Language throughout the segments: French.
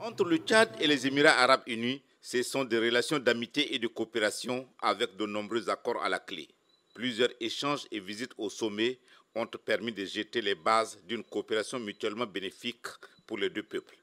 Entre le Tchad et les Émirats arabes unis, ce sont des relations d'amitié et de coopération avec de nombreux accords à la clé. Plusieurs échanges et visites au sommet ont permis de jeter les bases d'une coopération mutuellement bénéfique pour les deux peuples.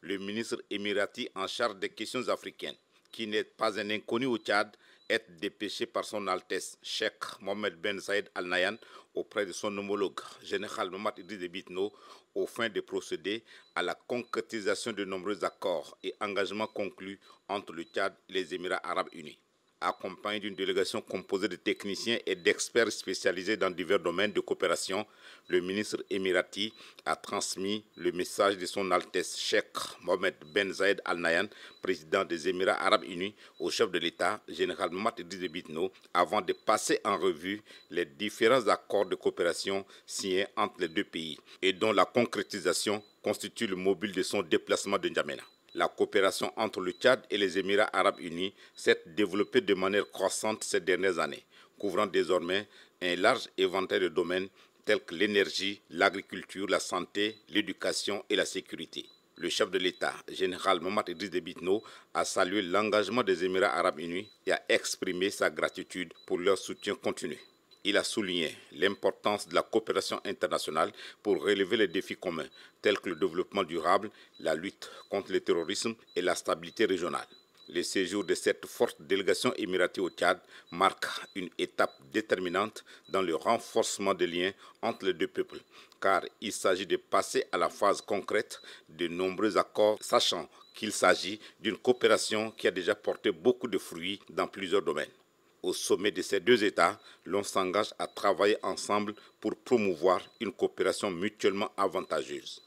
Le ministre émirati en charge des questions africaines, qui n'est pas un inconnu au Tchad, être dépêché par son Altesse Cheikh Mohamed Ben Zayed Al Nayan auprès de son homologue général Mohamed Idriss Bitno au fin de procéder à la concrétisation de nombreux accords et engagements conclus entre le Tchad et les Émirats arabes unis accompagné d'une délégation composée de techniciens et d'experts spécialisés dans divers domaines de coopération, le ministre émirati a transmis le message de son Altesse Sheikh Mohamed Ben Zayed Al Nahyan, président des Émirats arabes unis, au chef de l'État, général Mohamed Bitno, avant de passer en revue les différents accords de coopération signés entre les deux pays et dont la concrétisation constitue le mobile de son déplacement de N'Djamena. La coopération entre le Tchad et les Émirats arabes unis s'est développée de manière croissante ces dernières années, couvrant désormais un large éventail de domaines tels que l'énergie, l'agriculture, la santé, l'éducation et la sécurité. Le chef de l'État, général Mohamed Idriss Debitno, a salué l'engagement des Émirats arabes unis et a exprimé sa gratitude pour leur soutien continu. Il a souligné l'importance de la coopération internationale pour relever les défis communs tels que le développement durable, la lutte contre le terrorisme et la stabilité régionale. Le séjour de cette forte délégation émiratée au Tchad marque une étape déterminante dans le renforcement des liens entre les deux peuples, car il s'agit de passer à la phase concrète de nombreux accords, sachant qu'il s'agit d'une coopération qui a déjà porté beaucoup de fruits dans plusieurs domaines au sommet de ces deux États, l'on s'engage à travailler ensemble pour promouvoir une coopération mutuellement avantageuse.